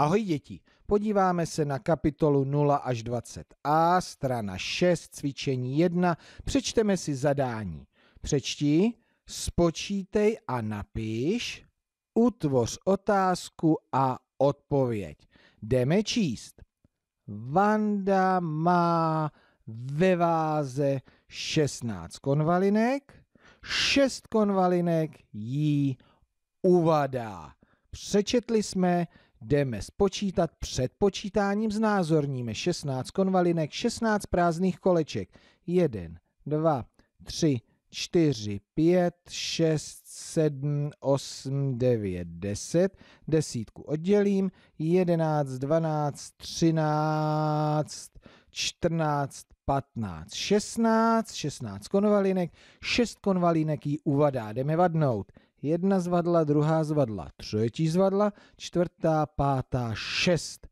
Ahoj děti, podíváme se na kapitolu 0 až 20a, strana 6, cvičení 1, přečteme si zadání. Přečti, spočítej a napiš, utvoř otázku a odpověď. Jdeme číst. Vanda má ve váze 16 konvalinek, 6 konvalinek jí uvadá. Přečetli jsme Jdeme spočítat před počítáním, znázorníme 16 konvalinek, 16 prázdných koleček. 1, 2, 3, 4, 5, 6, 7, 8, 9, 10. Desítku oddělím. 11, 12, 13, 14, 15, 16, 16 konvalinek, 6 konvalinek jí uvadá, jdeme vadnout. Jedna zvadla, druhá zvadla, třetí zvadla, čtvrtá, pátá, šest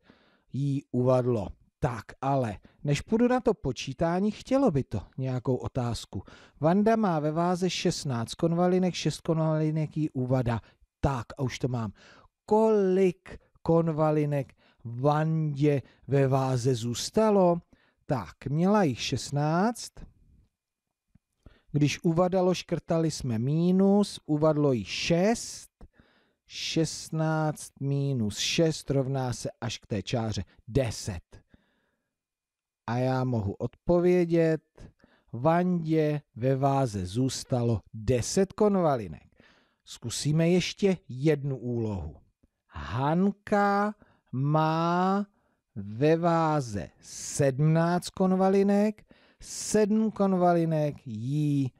jí uvadlo. Tak, ale než půjdu na to počítání, chtělo by to nějakou otázku. Vanda má ve váze 16 konvalinek, 6 konvalinek jí uvada. Tak, a už to mám. Kolik konvalinek Vandě ve váze zůstalo? Tak, měla jich 16. Když uvadalo, škrtali jsme mínus, uvadlo jich 6. 16 minus 6 rovná se až k té čáře 10. A já mohu odpovědět, Vandě ve váze zůstalo 10 konvalinek. Zkusíme ještě jednu úlohu. Hanka má ve váze 17 konvalinek, 7 konvalinek jí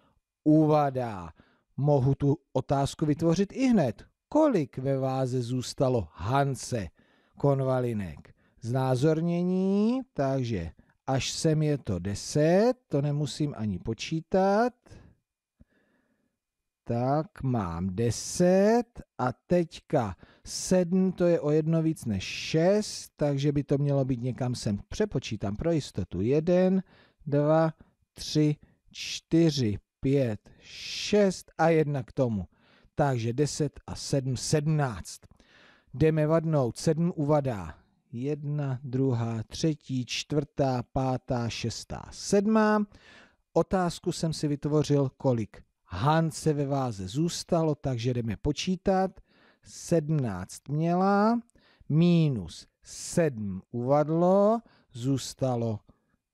uvadá. Mohu tu otázku vytvořit i hned. Kolik ve váze zůstalo Hance konvalinek? Znázornění, takže až sem je to 10, to nemusím ani počítat tak mám 10 a teďka 7, to je o jedno víc než 6, takže by to mělo být někam sem. Přepočítám pro jistotu. 1, 2, 3, 4, 5, 6 a 1 k tomu. Takže 10 a 7, 17. Jdeme vadnout, 7 uvadá. 1, 2, 3, 4, 5, 6, 7. Otázku jsem si vytvořil kolik? Hance ve váze zůstalo, takže jdeme počítat. 17 měla, minus 7 uvadlo, zůstalo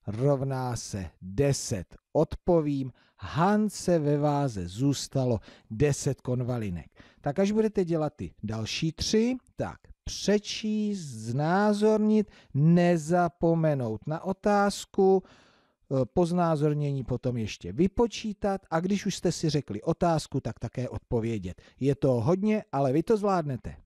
rovná se 10. Odpovím, Hance ve váze zůstalo 10 konvalinek. Tak až budete dělat ty další tři, tak přečíst, znázornit, nezapomenout na otázku, Eh, poznázornění potom ještě vypočítat a když už jste si řekli otázku, tak také odpovědět. Je to hodně, ale vy to zvládnete.